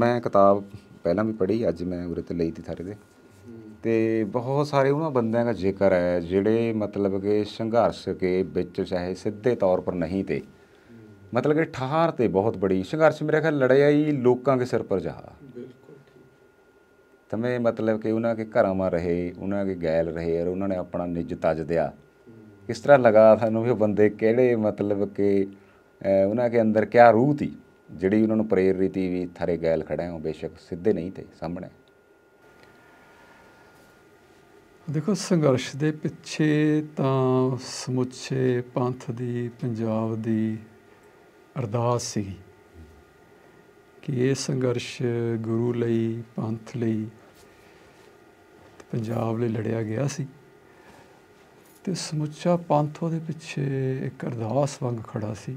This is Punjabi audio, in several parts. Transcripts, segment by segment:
ਮੈਂ ਕਿਤਾਬ ਪਹਿਲਾਂ ਵੀ ਪੜ੍ਹੀ ਅੱਜ ਮੈਂ ਉਰੇ ਤੇ ਲਈ ਤੀ ਸਾਰੇ ਦੇ ਤੇ ਬਹੁਤ ਸਾਰੇ ਉਹਨਾਂ ਬੰਦਿਆਂ ਦਾ ਜ਼ਿਕਰ ਹੈ ਜਿਹੜੇ ਮਤਲਬ ਕਿ ਸੰਘਰਸ਼ ਕੇ ਵਿੱਚ ਚਾਹੇ ਸਿੱਧੇ ਤੌਰ ਪਰ ਨਹੀਂ ਤੇ ਮਤਲਬ ਕਿ ਠਾਰ ਤੇ ਬਹੁਤ ਬੜੀ ਸੰਘਰਸ਼ ਮੇਰੇ ਖਿਆਲ ਲੜਾਈ ਲੋਕਾਂ ਦੇ ਸਿਰ ਪਰ ਜਹਾ ਤਮੇ ਮਤਲਬ ਕਿ ਉਹਨਾਂ ਦੇ ਘਰਾਂ ਮਾ ਰਹੇ ਉਹਨਾਂ ਦੇ ਗੈਲ ਰਹੇ ਔਰ ਉਹਨਾਂ ਨੇ ਆਪਣਾ ਨਿੱਜ ਤਜ ਦਿਆ ਇਸ ਤਰ੍ਹਾਂ ਲਗਾ ਸਾਨੂੰ ਵੀ ਉਹ ਬੰਦੇ ਕਿਹੜੇ ਮਤਲਬ ਕਿ ਉਹਨਾਂ ਕੇ ਅੰਦਰ ਕਿਆ ਰੂਹ ਸੀ ਜਿਹੜੀ ਉਹਨਾਂ ਨੂੰ ਪ੍ਰੇਰ ਰੀਤੀ ਵੀ ਥਰੇ ਗੈਲ ਖੜੇ ਹੋ ਬੇਸ਼ੱਕ ਸਿੱਧੇ ਨਹੀਂ ਤੇ ਸਾਹਮਣੇ ਦੇਖੋ ਸੰਘਰਸ਼ ਦੇ ਪਿੱਛੇ ਤਾਂ ਸਮੁੱਚੇ ਪੰਥ ਦੀ ਪੰਜਾਬ ਦੀ ਅਰਦਾਸ ਸੀ ਕਿ ਇਹ ਸੰਘਰਸ਼ ਗੁਰੂ ਲਈ ਪੰਥ ਲਈ ਪੰਜਾਬ ਲਈ ਲੜਿਆ ਗਿਆ ਸੀ ਤੇ ਸਮੁੱਚਾ ਪੰਥ ਉਹਦੇ ਪਿੱਛੇ ਇੱਕ ਅਰਦਾਸ ਵਾਂਗ ਖੜਾ ਸੀ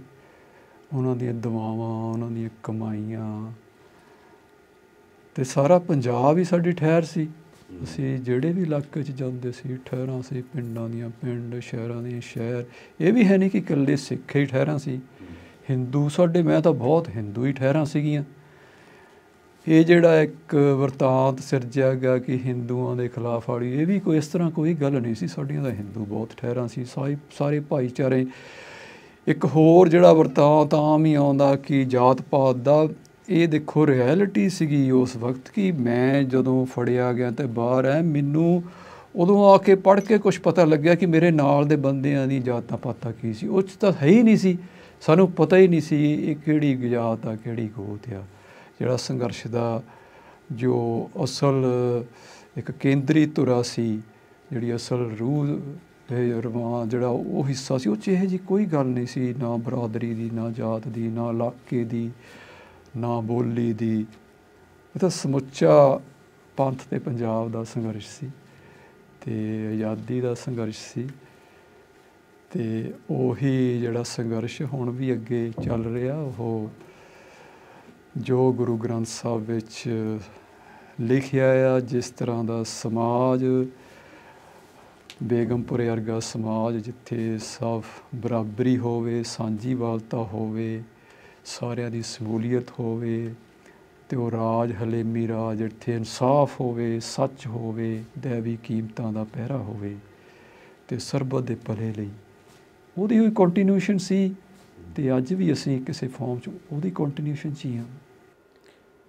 ਉਹਨਾਂ ਦੀਆਂ ਦਵਾਵਾਂ ਉਹਨਾਂ ਦੀਆਂ ਕਮਾਈਆਂ ਤੇ ਸਾਰਾ ਪੰਜਾਬ ਹੀ ਸਾਡੀ ਠਹਿਰ ਸੀ ਅਸੀਂ ਜਿਹੜੇ ਵੀ ਇਲਾਕੇ 'ਚ ਜਾਂਦੇ ਸੀ ਠਹਿਰਾਂ ਸੀ ਪਿੰਡਾਂ ਦੀਆਂ ਪਿੰਡ ਸ਼ਹਿਰਾਂ ਦੀਆਂ ਸ਼ਹਿਰ ਇਹ ਵੀ ਹੈ ਨਹੀਂ ਕਿ ਇਕੱਲੇ ਸਿੱਖ ਹੀ ਠਹਿਰਾਂ ਸੀ ਹਿੰਦੂ ਸਾਡੇ ਮੈਂ ਤਾਂ ਬਹੁਤ ਹਿੰਦੂ ਹੀ ਠਹਿਰਾਂ ਸੀਗੀਆਂ ਇਹ ਜਿਹੜਾ ਇੱਕ ਵਰਤਾਂਤ ਸਿਰਜਿਆ ਗਿਆ ਕਿ ਹਿੰਦੂਆਂ ਦੇ ਖਿਲਾਫ ਵਾਲੀ ਇਹ ਵੀ ਕੋਈ ਇਸ ਤਰ੍ਹਾਂ ਕੋਈ ਗੱਲ ਨਹੀਂ ਸੀ ਸਾਡੀਆਂ ਦਾ ਹਿੰਦੂ ਬਹੁਤ ਠਹਿਰਾਂ ਸੀ ਸਾਰੇ ਭਾਈਚਾਰੇ ਇੱਕ ਹੋਰ ਜਿਹੜਾ ਵਰਤਾਂ ਤਾਂ ਆਮ ਹੀ ਆਉਂਦਾ ਕਿ ਜਾਤ ਪਾਤ ਦਾ ਇਹ ਦੇਖੋ ਰਿਐਲਿਟੀ ਸੀਗੀ ਉਸ ਵਕਤ ਕਿ ਮੈਂ ਜਦੋਂ ਫੜਿਆ ਗਿਆ ਤੇ ਬਾਹਰ ਐ ਮੈਨੂੰ ਉਦੋਂ ਆ ਕੇ ਪੜ ਕੇ ਕੁਝ ਪਤਾ ਲੱਗਿਆ ਕਿ ਮੇਰੇ ਨਾਲ ਦੇ ਬੰਦਿਆਂ ਦੀ ਜਾਤਾਂ ਪਾਤਾਂ ਕੀ ਸੀ ਉਹ ਤਾਂ ਹੈ ਹੀ ਨਹੀਂ ਸੀ ਸਾਨੂੰ ਪਤਾ ਹੀ ਨਹੀਂ ਸੀ ਇਹ ਕਿਹੜੀ ਜਾਤ ਆ ਕਿਹੜੀ ਗੋਤ ਆ ਜਿਹੜਾ ਸੰਘਰਸ਼ ਦਾ ਜੋ ਅਸਲ ਇੱਕ ਕੇਂਦਰੀ ਧੁਰਾ ਸੀ ਜਿਹੜੀ ਅਸਲ ਰੂਹ ਰਵਾ ਜਿਹੜਾ ਉਹ ਹਿੱਸਾ ਸੀ ਉਹ ਚ ਇਹ ਜੀ ਕੋਈ ਗੱਲ ਨਹੀਂ ਸੀ ਨਾ ਬਰਾਦਰੀ ਦੀ ਨਾ ਜਾਤ ਦੀ ਨਾ ਇਲਾਕੇ ਦੀ ਨਾ ਬੋਲੀ ਦੀ ਇਹ ਤਾਂ ਸਮੁੱਚਾ ਪੰਥ ਤੇ ਪੰਜਾਬ ਦਾ ਸੰਘਰਸ਼ ਸੀ ਤੇ ਆਜ਼ਾਦੀ ਦਾ ਸੰਘਰਸ਼ ਸੀ ਤੇ ਉਹੀ ਜਿਹੜਾ ਸੰਘਰਸ਼ ਹੁਣ ਵੀ ਅੱਗੇ ਚੱਲ ਰਿਹਾ ਉਹ ਜੋ ਗੁਰੂ ਗ੍ਰੰਥ ਸਾਹਿਬ ਵਿੱਚ ਲਿਖਿਆ ਆ ਜਿਸ ਤਰ੍ਹਾਂ ਦਾ ਸਮਾਜ ਬੇਗਮਪੁਰ ਵਰਗਾ ਸਮਾਜ ਜਿੱਥੇ ਸਭ ਬਰਾਬਰੀ ਹੋਵੇ ਸਾਂਝੀਵਾਲਤਾ ਹੋਵੇ ਸਾਰਿਆਂ ਦੀ ਸਹੂਲੀਅਤ ਹੋਵੇ ਤੇ ਉਹ ਰਾਜ ਹਲੇਮੀ ਰਾਜ ਜਿੱਥੇ ਇਨਸਾਫ ਹੋਵੇ ਸੱਚ ਹੋਵੇ ਦੇਵੀ ਕੀਮਤਾਂ ਦਾ ਪਹਿਰਾ ਹੋਵੇ ਤੇ ਸਰਬਤ ਦੇ ਭਲੇ ਲਈ ਉਹਦੀ ਹੋਈ ਕੰਟੀਨਿਊਸ਼ਨ ਸੀ ਤੇ ਅੱਜ ਵੀ ਅਸੀਂ ਕਿਸੇ ਫਾਰਮ 'ਚ ਉਹਦੀ ਕੰਟੀਨਿਊਸ਼ਨ 'ਚ ਹੀ ਹਾਂ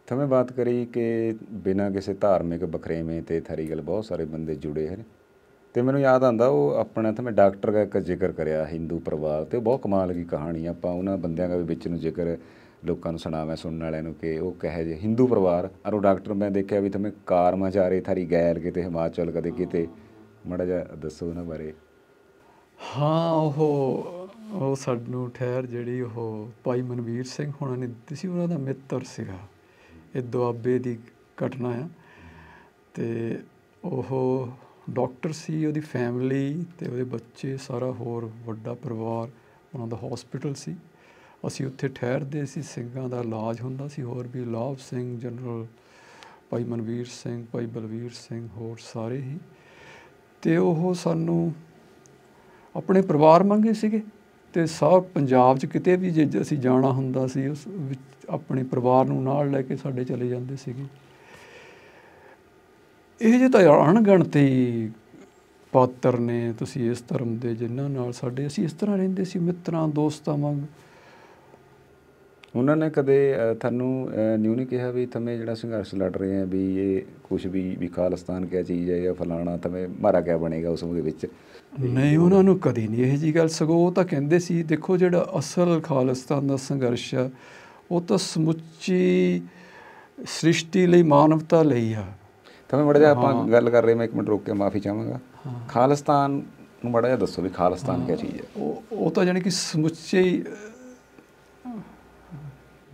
ਤਾਂ ਮੈਂ ਬਾਤ ਕਰੀ ਕਿ ਬਿਨਾਂ ਕਿਸੇ ਧਾਰਮਿਕ ਬਖਰੇਵੇਂ ਤੇ ਥਰੀਗਲ ਗੱਲ ਬਹੁਤ ਸਾਰੇ ਬੰਦੇ ਜੁੜੇ ਹਨ ਤੇ ਮੈਨੂੰ ਯਾਦ ਆਂਦਾ ਉਹ ਆਪਣੇ ਤੇ ਮੈਂ ਡਾਕਟਰ ਦਾ ਇੱਕ ਜ਼ਿਕਰ ਕਰਿਆ ਹਿੰਦੂ ਪਰਿਵਾਰ ਤੇ ਬਹੁਤ ਕਮਾਲ ਦੀ ਕਹਾਣੀ ਆਪਾਂ ਉਹਨਾਂ ਬੰਦਿਆਂ ਦਾ ਵੀ ਵਿੱਚ ਨੂੰ ਜ਼ਿਕਰ ਲੋਕਾਂ ਨੂੰ ਸੁਣਾਵਾਂ ਸੁਣਨ ਵਾਲਿਆਂ ਨੂੰ ਕਿ ਉਹ ਕਹੇ ਜੇ ਹਿੰਦੂ ਪਰਿਵਾਰ ਅਰੋ ਡਾਕਟਰ ਮੈਂ ਦੇਖਿਆ ਵੀ ਤੁਮੇ ਕਾਰ ਮਾ ਜਾ ਰਹੇ ਥਾਰੀ ਗੈਰ ਕਿਤੇ ਹਿਮਾਚਲ ਕਦੇ ਕਿਤੇ ਮੜਾ ਜਾ ਦੱਸੋ ਉਹਨਾਂ ਬਾਰੇ ਹਾਂ ਉਹ ਉਹ ਸਾਨੂੰ ਠਹਿਰ ਜਿਹੜੀ ਉਹ ਭਾਈ ਮਨਵੀਰ ਸਿੰਘ ਹੋਣਾ ਨੇ ਦਿੱਤੀ ਸੀ ਉਹਨਾਂ ਦਾ ਮਿੱਤਰ ਸੀਗਾ ਇਹ ਦੁਆਬੇ ਦੀ ਘਟਨਾ ਆ ਤੇ ਉਹ ਡਾਕਟਰ ਸੀ ਉਹਦੀ ਫੈਮਿਲੀ ਤੇ ਉਹਦੇ ਬੱਚੇ ਸਾਰਾ ਹੋਰ ਵੱਡਾ ਪਰਿਵਾਰ ਉਹਨਾਂ ਦਾ ਹਸਪੀਟਲ ਸੀ ਅਸੀਂ ਉੱਥੇ ਠਹਿਰਦੇ ਸੀ ਸਿੰਘਾਂ ਦਾ ਇਲਾਜ ਹੁੰਦਾ ਸੀ ਹੋਰ ਵੀ ਲਾਭ ਸਿੰਘ ਜਨਰਲ ਭਾਈ ਮਨਵੀਰ ਸਿੰਘ ਭਾਈ ਬਲਵੀਰ ਸਿੰਘ ਹੋਰ ਸਾਰੇ ਹੀ ਤੇ ਉਹ ਸਾਨੂੰ ਆਪਣੇ ਪਰਿਵਾਰ ਮੰਗੇ ਸੀਗੇ ਤੇ ਸਭ ਪੰਜਾਬ 'ਚ ਕਿਤੇ ਵੀ ਜੇ ਅਸੀਂ ਜਾਣਾ ਹੁੰਦਾ ਸੀ ਉਸ ਵਿੱਚ ਆਪਣੇ ਪਰਿਵਾਰ ਨੂੰ ਨਾਲ ਲੈ ਕੇ ਸਾਡੇ ਚਲੇ ਜਾਂਦੇ ਸੀਗੇ ਇਹ ਜੇ ਤਾਂ ਅਣਗਣਤ ਪਾਤਰ ਨੇ ਤੁਸੀਂ ਇਸ ਧਰਮ ਦੇ ਜਿਨ੍ਹਾਂ ਨਾਲ ਸਾਡੇ ਅਸੀਂ ਇਸ ਤਰ੍ਹਾਂ ਰਹਿੰਦੇ ਸੀ ਮਿੱਤਰਾਂ ਦੋਸਤਾਂ ਵਾਂਗ ਉਹਨਾਂ ਨੇ ਕਦੇ ਤੁਹਾਨੂੰ ਨਿਊ ਨਹੀਂ ਕਿਹਾ ਵੀ ਤੁਮੇ ਜਿਹੜਾ ਸੰਘਰਸ਼ ਲੜ ਰਹੇ ਆ ਵੀ ਇਹ ਕੁਝ ਵੀ ਵੀ ਖਾਲਸਤਾਨ ਕਿਆ ਚੀਜ਼ ਹੈ ਜਾਂ ਫਲਾਣਾ ਤੁਮੇ ਮਾਰਾ ਕਿਆ ਬਣੇਗਾ ਉਸ ਦੇ ਵਿੱਚ ਨਹੀਂ ਉਹਨਾਂ ਨੂੰ ਕਦੀ ਨਹੀਂ ਇਹ ਜੀ ਗੱਲ ਸਗੋ ਉਹ ਤਾਂ ਕਹਿੰਦੇ ਸੀ ਦੇਖੋ ਜਿਹੜਾ ਅਸਲ ਖਾਲਸਤਾਨ ਦਾ ਸੰਘਰਸ਼ ਆ ਉਹ ਤਾਂ ਸਮੁੱਚੀ ਸ੍ਰਿਸ਼ਟੀ ਲਈ ਮਾਨਵਤਾ ਲਈ ਆ ਤਾਂ ਮੈਂ ਮੜਾ ਆਪਾਂ ਗੱਲ ਕਰ ਰਹੇ ਮੈਂ ਇੱਕ ਮਿੰਟ ਰੋਕ ਕੇ ਮਾਫੀ ਚਾਹਾਂਗਾ ਖਾਲਿਸਤਾਨ ਨੂੰ ਮੜਿਆ ਦੱਸੋ ਵੀ ਖਾਲਿਸਤਾਨ ਕੀ ਚੀਜ਼ ਹੈ ਉਹ ਉਹ ਤਾਂ ਜਾਨੀ ਕਿ ਸਮੁੱਚੇ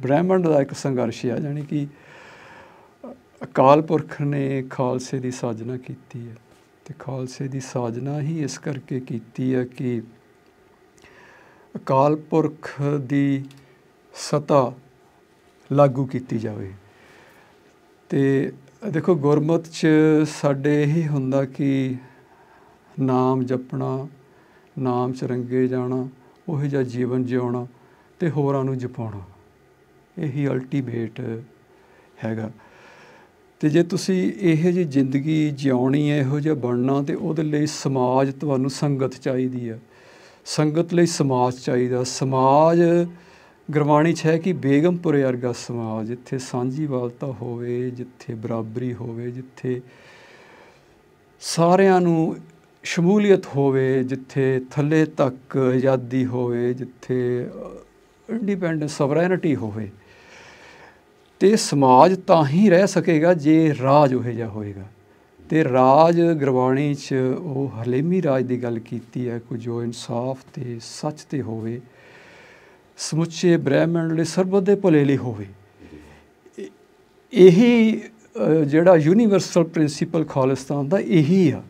ਬ੍ਰਹਿਮੰਡ ਦਾ ਇੱਕ ਸੰਘਰਸ਼ ਹੈ ਜਾਨੀ ਕਿ ਅਕਾਲ ਪੁਰਖ ਨੇ ਖਾਲਸੇ ਦੀ ਸਾਜਨਾ ਕੀਤੀ ਹੈ ਤੇ ਖਾਲਸੇ ਦੀ ਸਾਜਨਾ ਹੀ ਇਸ ਕਰਕੇ ਕੀਤੀ ਹੈ ਕਿ ਅਕਾਲ ਪੁਰਖ ਦੀ ਸਤਾ ਲਾਗੂ ਕੀਤੀ ਜਾਵੇ ਤੇ ਦੇਖੋ ਗੁਰਮਤ 'ਚ ਸਾਡੇ ਇਹ ਹੁੰਦਾ ਕਿ ਨਾਮ ਜਪਣਾ ਨਾਮ 'ਚ ਰੰਗੇ ਜਾਣਾ ਉਹੇ ਜਿਹਾ ਜੀਵਨ ਜਿਉਣਾ ਤੇ ਹੋਰਾਂ ਨੂੰ ਜਪਾਉਣਾ ਇਹੀ ਅਲਟੀਮੇਟ ਹੈਗਾ ਤੇ ਜੇ ਤੁਸੀਂ ਇਹੋ ਜੀ ਜ਼ਿੰਦਗੀ ਜਿਉਣੀ ਹੈ ਇਹੋ ਜਿਹਾ ਬਣਨਾ ਤੇ ਉਹਦੇ ਲਈ ਸਮਾਜ ਤੁਹਾਨੂੰ ਸੰਗਤ ਚਾਹੀਦੀ ਹੈ ਸੰਗਤ ਲਈ ਸਮਾਜ ਚਾਹੀਦਾ ਸਮਾਜ ਗਰਵਾਣੀ 'ਚ ਹੈ ਕਿ ਬੇਗਮਪੁਰੇ ਵਰਗਾ ਸਮਾਜ ਜਿੱਥੇ ਸਾਂਝੀਵਾਲਤਾ ਹੋਵੇ ਜਿੱਥੇ ਬਰਾਬਰੀ ਹੋਵੇ ਜਿੱਥੇ ਸਾਰਿਆਂ ਨੂੰ ਸ਼ਮੂਲੀਅਤ ਹੋਵੇ ਜਿੱਥੇ ਥੱਲੇ ਤੱਕ ਆਜ਼ਾਦੀ ਹੋਵੇ ਜਿੱਥੇ ਇੰਡੀਪੈਂਡੈਂਸ ਸਵਰੈਨਿਟੀ ਹੋਵੇ ਤੇ ਸਮਾਜ ਤਾਂ ਹੀ ਰਹਿ ਸਕੇਗਾ ਜੇ ਰਾਜ ਉਹ ਜਿਹਾ ਹੋਏਗਾ ਤੇ ਰਾਜ ਗਰਵਾਣੀ 'ਚ ਉਹ ਹਲੇਮੀ ਰਾਜ ਦੀ ਗੱਲ ਕੀਤੀ ਹੈ ਕੋ ਜੋ ਇਨਸਾਫ ਤੇ ਸੱਚ ਤੇ ਹੋਵੇ ਸਮੁੱਚੇ ਬ੍ਰਹਿਮੰਡ ਲਈ ਸਰਬਤ ਦੇ ਭਲੇ ਲਈ ਹੋਵੇ ਇਹੀ ਜਿਹੜਾ ਯੂਨੀਵਰਸਲ ਪ੍ਰਿੰਸੀਪਲ ਖਾਲਿਸਤਾਨ ਦਾ ਇਹੀ ਆ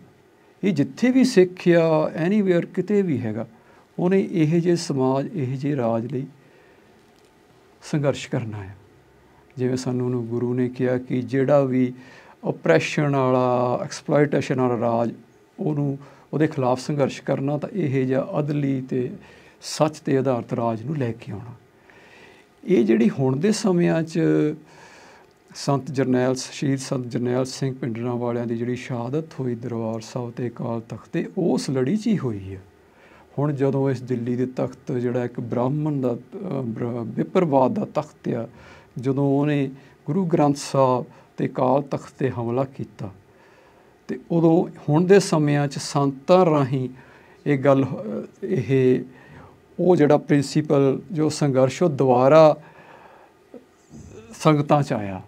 ਇਹ ਜਿੱਥੇ ਵੀ ਸਿੱਖਿਆ ਐਨੀਵੇਅਰ ਕਿਤੇ ਵੀ ਹੈਗਾ ਉਹਨੇ ਇਹ ਜੇ ਸਮਾਜ ਇਹ ਜੇ ਰਾਜ ਲਈ ਸੰਘਰਸ਼ ਕਰਨਾ ਹੈ ਜਿਵੇਂ ਸਾਨੂੰ ਉਹਨੂੰ ਗੁਰੂ ਨੇ ਕਿਹਾ ਕਿ ਜਿਹੜਾ ਵੀ ਆਪਰੇਸ਼ਨ ਵਾਲਾ ਐਕਸਪਲੋਇਟੇਸ਼ਨ ਵਾਲਾ ਰਾਜ ਉਹਨੂੰ ਉਹਦੇ ਖਿਲਾਫ ਸੰਘਰਸ਼ ਕਰਨਾ ਤਾਂ ਇਹ ਜਿਹਾ ਅਦਲੀ ਤੇ ਸੱਚ ਤੇ ਆਧਾਰਿਤ ਰਾਜ ਨੂੰ ਲੈ ਕੇ ਆਉਣਾ ਇਹ ਜਿਹੜੀ ਹੁਣ ਦੇ ਸਮਿਆਂ 'ਚ ਸੰਤ ਜਰਨੈਲ ਸ਼ਹੀਦ ਸੰਤ ਜਰਨੈਲ ਸਿੰਘ ਪਿੰਡਰਾਂ ਵਾਲਿਆਂ ਦੀ ਜਿਹੜੀ ਸ਼ਹਾਦਤ ਹੋਈ ਦਰਬਾਰ ਸਾਹਿਬ ਤੇ ਕਾਲ ਤਖਤ ਤੇ ਉਸ ਲੜੀ 'ਚ ਹੀ ਹੋਈ ਹੈ ਹੁਣ ਜਦੋਂ ਇਸ ਦਿੱਲੀ ਦੇ ਤਖਤ ਜਿਹੜਾ ਇੱਕ ਬ੍ਰਾਹਮਣ ਦਾ ਵਿਪਰਵਾਦ ਦਾ ਤਖਤ ਆ ਜਦੋਂ ਉਹਨੇ ਗੁਰੂ ਗ੍ਰੰਥ ਸਾਹਿਬ ਤੇ ਕਾਲ ਤਖਤ ਤੇ ਹਮਲਾ ਕੀਤਾ ਤੇ ਉਦੋਂ ਹੁਣ ਦੇ ਸਮਿਆਂ 'ਚ ਸੰਤਾਂ ਰਾਹੀਂ ਇਹ ਗੱਲ ਇਹ ਉਹ ਜਿਹੜਾ ਪ੍ਰਿੰਸੀਪਲ ਜੋ ਸੰਘਰਸ਼ ਉਹ ਸੰਗਤਾਂ 'ਚ ਆਇਆ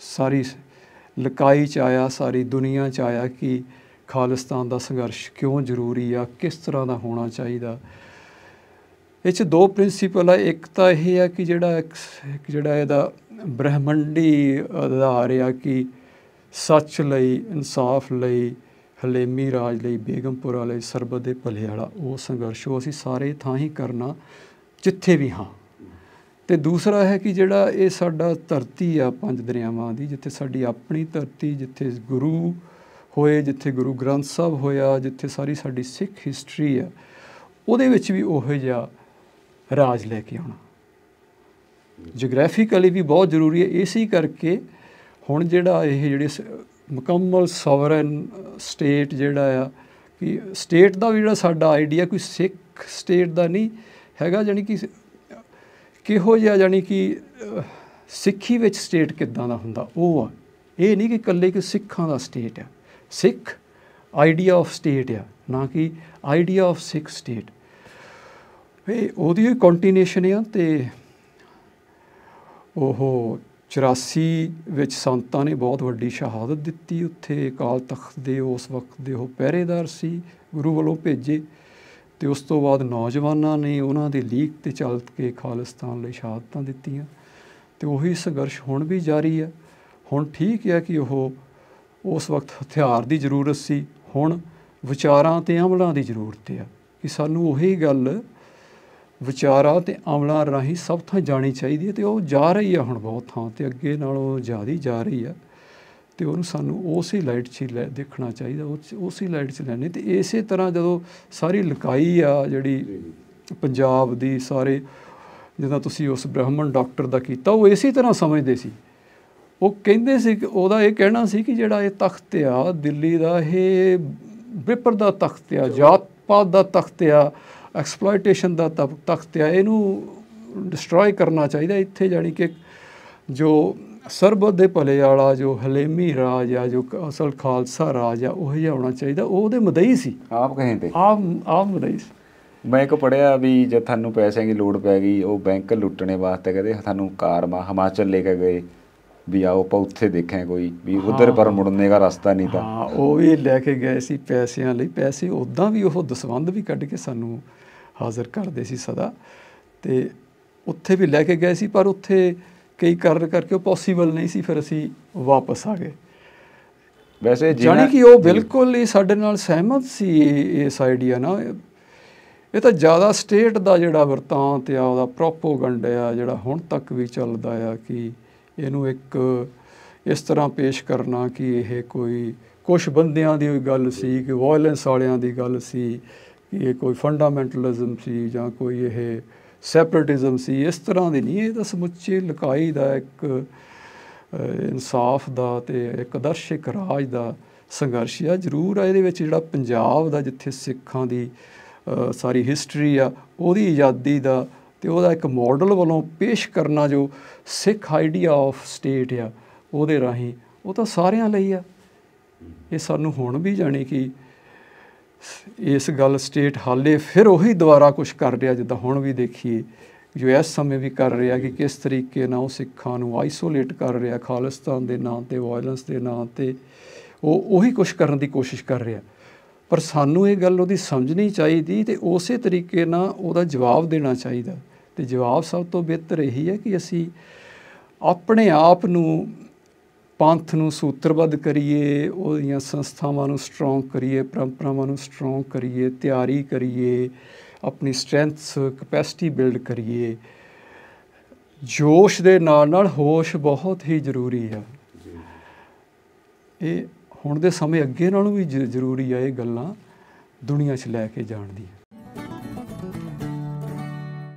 ਸਾਰੀ ਲਕਾਈ 'ਚ ਆਇਆ ਸਾਰੀ ਦੁਨੀਆ 'ਚ ਆਇਆ ਕਿ ਖਾਲਿਸਤਾਨ ਦਾ ਸੰਘਰਸ਼ ਕਿਉਂ ਜ਼ਰੂਰੀ ਆ ਕਿਸ ਤਰ੍ਹਾਂ ਦਾ ਹੋਣਾ ਚਾਹੀਦਾ ਇਹ 'ਚ ਦੋ ਪ੍ਰਿੰਸੀਪਲ ਆ ਇੱਕ ਤਾਂ ਇਹ ਆ ਕਿ ਜਿਹੜਾ ਇੱਕ ਜਿਹੜਾ ਇਹਦਾ ਬ੍ਰਹਮੰਡੀ ਆਧਾਰ ਆ ਕਿ ਸੱਚ ਲਈ ਇਨਸਾਫ ਲਈ ਹਲੇਮੀ ਰਾਜ ਲਈ ਬੇਗਮਪੁਰ ਲਈ ਸਰਬਤ ਦੇ ਭਲੇ ਵਾਲਾ ਉਹ ਸੰਘਰਸ਼ ਉਹ ਅਸੀਂ ਸਾਰੇ ਥਾਂ ਹੀ ਕਰਨਾ ਜਿੱਥੇ ਵੀ ਹਾਂ ਤੇ ਦੂਸਰਾ ਹੈ ਕਿ ਜਿਹੜਾ ਇਹ ਸਾਡਾ ਧਰਤੀ ਆ ਪੰਜ ਦਰਿਆਵਾਂ ਦੀ ਜਿੱਥੇ ਸਾਡੀ ਆਪਣੀ ਧਰਤੀ ਜਿੱਥੇ ਗੁਰੂ ਹੋਏ ਜਿੱਥੇ ਗੁਰੂ ਗ੍ਰੰਥ ਸਾਹਿਬ ਹੋਇਆ ਜਿੱਥੇ ਸਾਰੀ ਸਾਡੀ ਸਿੱਖ ਹਿਸਟਰੀ ਆ ਉਹਦੇ ਵਿੱਚ ਵੀ ਉਹੋ ਜਿਹਾ ਰਾਜ ਲੈ ਕੇ ਆਉਣਾ ਜੀਓਗ੍ਰਾਫੀਕਲੀ ਵੀ ਬਹੁਤ ਜ਼ਰੂਰੀ ਹੈ ਇਸੇ ਕਰਕੇ ਹੁਣ ਜਿਹੜਾ ਇਹ ਜਿਹੜੇ ਮੁਕੰਮਲ ਸੋਵਰਨ ਸਟੇਟ ਜਿਹੜਾ ਆ ਕਿ ਸਟੇਟ ਦਾ ਵੀ ਜਿਹੜਾ ਸਾਡਾ ਆਈਡੀਆ ਕੋਈ ਸਿੱਖ ਸਟੇਟ ਦਾ ਨਹੀਂ ਹੈਗਾ ਜਾਨੀ ਕਿ ਕਿਹੋ ਜਿਹਾ ਜਾਨੀ ਕਿ ਸਿੱਖੀ ਵਿੱਚ ਸਟੇਟ ਕਿੱਦਾਂ ਦਾ ਹੁੰਦਾ ਉਹ ਆ ਇਹ ਨਹੀਂ ਕਿ ਇਕੱਲੇ ਕਿ ਸਿੱਖਾਂ ਦਾ ਸਟੇਟ ਆ ਸਿੱਖ ਆਈਡੀਆ ਆਫ ਸਟੇਟ ਆ ਨਾ ਕਿ ਆਈਡੀਆ ਆਫ ਸਿੱਖ ਸਟੇਟ ਇਹ ਉਹਦੀ ਕੰਟੀਨਿਊਸ਼ਨ ਆ ਤੇ ਉਹੋ 84 ਵਿੱਚ ਸੰਤਾਂ ਨੇ ਬਹੁਤ ਵੱਡੀ ਸ਼ਹਾਦਤ ਦਿੱਤੀ ਉੱਥੇ ਕਾਲ ਤਖਤ ਦੇ ਉਸ ਵਕਤ ਦੇ ਉਹ ਪਹਿਰੇਦਾਰ ਸੀ ਗੁਰੂ ਵੱਲੋਂ ਭੇਜੇ ਤੇ ਉਸ ਤੋਂ ਬਾਅਦ ਨੌਜਵਾਨਾਂ ਨੇ ਉਹਨਾਂ ਦੇ ਲੀਕ ਤੇ ਚੱਲ ਕੇ ਖਾਲਿਸਤਾਨ ਲਈ ਸ਼ਹਾਦਤਾਂ ਦਿੱਤੀਆਂ ਤੇ ਉਹੀ ਸੰਘਰਸ਼ ਹੁਣ ਵੀ ਜਾਰੀ ਹੈ ਹੁਣ ਠੀਕ ਹੈ ਕਿ ਉਹ ਉਸ ਵਕਤ ਹਥਿਆਰ ਦੀ ਜ਼ਰੂਰਤ ਸੀ ਹੁਣ ਵਿਚਾਰਾਂ ਤੇ ਅਮਲਾਂ ਦੀ ਜ਼ਰੂਰਤ ਹੈ ਕਿ ਸਾਨੂੰ ਉਹੀ ਗੱਲ ਵਿਚਾਰਾ ਤੇ ਅਮਲਾਂ ਰਾਹੀਂ ਸਭ ਥਾਂ ਜਾਣੀ ਚਾਹੀਦੀ ਹੈ ਤੇ ਉਹ ਜਾ ਰਹੀ ਹੈ ਹੁਣ ਬਹੁਤ ਥਾਂ ਤੇ ਅੱਗੇ ਨਾਲੋਂ ਜ਼ਿਆਦਾ ਜਾ ਰਹੀ ਹੈ ਤੇ ਉਹਨੂੰ ਸਾਨੂੰ ਉਸੇ ਲਾਈਟ 'ਚ ਦੇਖਣਾ ਚਾਹੀਦਾ ਉਸੇ ਲਾਈਟ 'ਚ ਲੈਣੀ ਤੇ ਇਸੇ ਤਰ੍ਹਾਂ ਜਦੋਂ ਸਾਰੀ ਲਕਾਈ ਆ ਜਿਹੜੀ ਪੰਜਾਬ ਦੀ ਸਾਰੇ ਜਦੋਂ ਤੁਸੀਂ ਉਸ ਬ੍ਰਾਹਮਣ ਡਾਕਟਰ ਦਾ ਕੀਤਾ ਉਹ ਇਸੇ ਤਰ੍ਹਾਂ ਸਮਝਦੇ ਸੀ ਉਹ ਕਹਿੰਦੇ ਸੀ ਕਿ ਉਹਦਾ ਇਹ ਕਹਿਣਾ ਸੀ ਕਿ ਜਿਹੜਾ ਇਹ ਤਖਤ ਆ ਦਿੱਲੀ ਦਾ ਇਹ ਵਿਪਰ ਦਾ ਤਖਤ ਆ ਜਾਤ ਪਾਤ ਦਾ ਤਖਤ ਆ ਐਕਸਪਲੋਇਟੇਸ਼ਨ ਦਾ ਤਖਤ ਆ ਇਹਨੂੰ ਡਿਸਟਰੋਏ ਕਰਨਾ ਚਾਹੀਦਾ ਇੱਥੇ ਜਾਨੀ ਕਿ ਜੋ ਸਰਬਤ ਦੇ ਭਲੇ ਵਾਲਾ ਜੋ ਹਲੇਮੀ ਰਾਜ ਆ ਜੋ ਅਸਲ ਖਾਲਸਾ ਰਾਜ ਆ ਉਹ ਹੀ ਆਉਣਾ ਚਾਹੀਦਾ ਉਹ ਉਹਦੇ ਮਦਈ ਸੀ ਆਪ ਕਹੇ ਤੇ ਆਪ ਆਪ ਮਦਈ ਸੀ ਮੈਂ ਇੱਕ ਪੜਿਆ ਵੀ ਜੇ ਤੁਹਾਨੂੰ ਪੈਸਿਆਂ ਦੀ ਲੋੜ ਪੈ ਗਈ ਉਹ ਬੈਂਕ ਲੁੱਟਣੇ ਵਾਸਤੇ ਕਹਿੰਦੇ ਤੁਹਾਨੂੰ ਕਾਰ ਮਾ ਹਿਮਾਚਲ ਲੈ ਕੇ ਗਏ ਵੀ ਆਓ ਪਾ ਉੱਥੇ ਦੇਖਾਂ ਕੋਈ ਵੀ ਉਧਰ ਪਰ ਮੁੜਨੇ ਦਾ ਰਸਤਾ ਨਹੀਂ ਤਾਂ ਹਾਂ ਉਹ ਵੀ ਲੈ ਕੇ ਗਏ ਸੀ ਪੈਸਿਆਂ ਲਈ ਪੈਸੇ ਉਦਾਂ ਵੀ ਉਹ ਦਸਵੰਦ ਵੀ ਕੱਢ ਕੇ ਸਾਨੂੰ ਹਾਜ਼ਰ ਕਰਦੇ ਸੀ ਸਦਾ ਤੇ ਉੱਥੇ ਵੀ ਲੈ ਕੇ ਗਏ ਸੀ ਪਰ ਉੱਥੇ ਕਈ ਕਾਰਨ ਕਰਕੇ ਉਹ ਪੋਸੀਬਲ ਨਹੀਂ ਸੀ ਫਿਰ ਅਸੀਂ ਵਾਪਸ ਆ ਗਏ ਵੈਸੇ ਜਾਨੀ ਕਿ ਉਹ ਬਿਲਕੁਲ ਹੀ ਸਾਡੇ ਨਾਲ ਸਹਿਮਤ ਸੀ ਇਸ ਆਈਡੀਆ ਨਾਲ ਇਹ ਤਾਂ ਜ਼ਿਆਦਾ ਸਟੇਟ ਦਾ ਜਿਹੜਾ ਵਰਤਾਂਤ ਆ ਉਹਦਾ ਪ੍ਰੋਪੋਗੈਂਡਾ ਆ ਜਿਹੜਾ ਹੁਣ ਤੱਕ ਵੀ ਚੱਲਦਾ ਆ ਕਿ ਇਹਨੂੰ ਇੱਕ ਇਸ ਤਰ੍ਹਾਂ ਪੇਸ਼ ਕਰਨਾ ਕਿ ਇਹ ਕੋਈ ਕੁਝ ਬੰਦਿਆਂ ਦੀ ਗੱਲ ਸੀ ਕਿ ਵਾਇਲੈਂਸ ਵਾਲਿਆਂ ਦੀ ਗੱਲ ਸੀ ਇਹ ਕੋਈ ਫੰਡਾਮੈਂਟਲਿਜ਼ਮ ਸੀ ਜਾਂ ਕੋਈ ਇਹ ਸੈਪਰੇਟਿਜ਼ਮ ਸੀ ਇਸ ਤਰ੍ਹਾਂ ਦੀ ਨਹੀਂ ਇਹ ਤਾਂ ਸਮੁੱਚੇ ਲਕਾਈ ਦਾ ਇੱਕ ਇਨਸਾਫ ਦਾ ਤੇ ਇੱਕ ਦਰਸ਼ਕ ਰਾਜ ਦਾ ਸੰਘਰਸ਼ ਆ ਜ਼ਰੂਰ ਆ ਇਹਦੇ ਵਿੱਚ ਜਿਹੜਾ ਪੰਜਾਬ ਦਾ ਜਿੱਥੇ ਸਿੱਖਾਂ ਦੀ ਸਾਰੀ ਹਿਸਟਰੀ ਆ ਉਹਦੀ ਆਜ਼ਾਦੀ ਦਾ ਤੇ ਉਹਦਾ ਇੱਕ ਮਾਡਲ ਵੱਲੋਂ ਪੇਸ਼ ਕਰਨਾ ਜੋ ਸਿੱਖ ਆਈਡੀਆ ਆਫ ਸਟੇਟ ਆ ਉਹਦੇ ਰਾਹੀਂ ਉਹ ਤਾਂ ਸਾਰਿਆਂ ਲਈ ਆ ਇਹ ਸਾਨੂੰ ਹੁਣ ਵੀ ਜਾਣੀ ਕਿ ਇਸ ਗੱਲ ਸਟੇਟ ਹਾਲੇ ਫਿਰ ਉਹੀ ਦੁਆਰਾ ਕੁਝ ਕਰ ਰਿਹਾ ਜਿੱਦਾਂ ਹੁਣ ਵੀ ਦੇਖੀਏ ਜੋ ਇਸ ਸਮੇਂ ਵੀ ਕਰ ਰਿਹਾ ਕਿ ਕਿਸ ਤਰੀਕੇ ਨਾਲ ਉਹ ਸਿੱਖਾਂ ਨੂੰ ਆਈਸੋਲੇਟ ਕਰ ਰਿਹਾ ਖਾਲਿਸਤਾਨ ਦੇ ਨਾਂ ਤੇ ਵਾਇਲੈਂਸ ਦੇ ਨਾਂ ਤੇ ਉਹ ਉਹੀ ਕੁਝ ਕਰਨ ਦੀ ਕੋਸ਼ਿਸ਼ ਕਰ ਰਿਹਾ ਪਰ ਸਾਨੂੰ ਇਹ ਗੱਲ ਉਹਦੀ ਸਮਝਣੀ ਚਾਹੀਦੀ ਤੇ ਉਸੇ ਤਰੀਕੇ ਨਾਲ ਉਹਦਾ ਜਵਾਬ ਦੇਣਾ ਚਾਹੀਦਾ ਤੇ ਜਵਾਬ ਸਭ ਤੋਂ ਬਿਹਤਰ ਇਹੀ ਹੈ ਕਿ ਅਸੀਂ ਆਪਣੇ ਆਪ ਨੂੰ ਪੰਥ ਨੂੰ ਸੂਤਰਬੱਧ ਕਰੀਏ ਉਹਦੀਆਂ ਸੰਸਥਾਵਾਂ ਨੂੰ ਸਟਰੋਂਗ ਕਰੀਏ ਪਰੰਪਰਾਵਾਂ ਨੂੰ ਸਟਰੋਂਗ ਕਰੀਏ ਤਿਆਰੀ ਕਰੀਏ ਆਪਣੀ ਸਟਰੈਂਥਸ ਕਪੈਸਿਟੀ ਬਿਲਡ ਕਰੀਏ ਜੋਸ਼ ਦੇ ਨਾਲ ਨਾਲ ਹੋਸ਼ ਬਹੁਤ ਹੀ ਜ਼ਰੂਰੀ ਆ ਇਹ ਹੁਣ ਦੇ ਸਮੇਂ ਅੱਗੇ ਨਾਲੋਂ ਵੀ ਜ਼ਰੂਰੀ ਆ ਇਹ ਗੱਲਾਂ ਦੁਨੀਆ 'ਚ ਲੈ ਕੇ ਜਾਣ ਦੀ